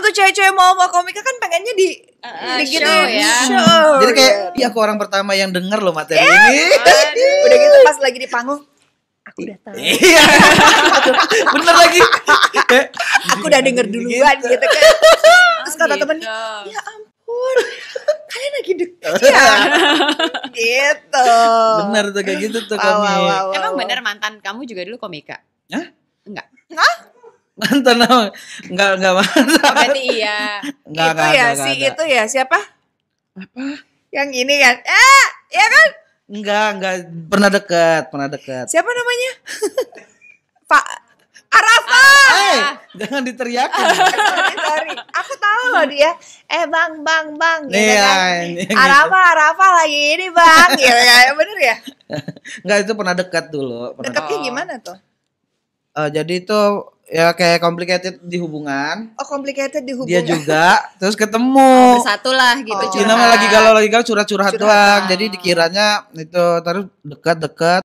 tuh cewek-cewek mau mau komika kan pengennya di uh, di gitu show, ya. ya. show. Jadi kayak ya aku orang pertama yang denger loh materi yeah. ini. Aduh. Udah gitu pas lagi di panggung aku udah Iya. Bener lagi. aku udah denger gitu. duluan gitu, kan. Terus kata gitu. temen, ya ampun, kalian lagi deket ya. gitu. Bener tuh kayak gitu tuh komik. Emang bener mantan kamu juga dulu komika? Hah? Enggak. Hah? mantan nama Enggak, enggak mantan. Oh, berarti iya. Enggak, itu enggak, ya enggak, si enggak. itu ya siapa? Apa? Yang ini kan. eh ya kan? Enggak, enggak pernah dekat, pernah dekat. Siapa namanya? Pak Arafah. Eh, hey, jangan diteriakin. sorry, sorry. Aku tahu loh dia. Eh, Bang, Bang, Bang gitu iya, kan. Iya, Arafah, gitu. Arafah lagi ini, Bang. gitu Bener ya? Enggak, itu pernah dekat dulu. Pernah Dekatnya gimana tuh? Uh, jadi itu ya kayak complicated di hubungan. Oh, complicated di hubungan. Dia juga terus ketemu. Oh, Satu lah gitu oh. curhat. Cina lagi galau lagi galau curhat-curhat doang. Jadi dikiranya itu terus dekat-dekat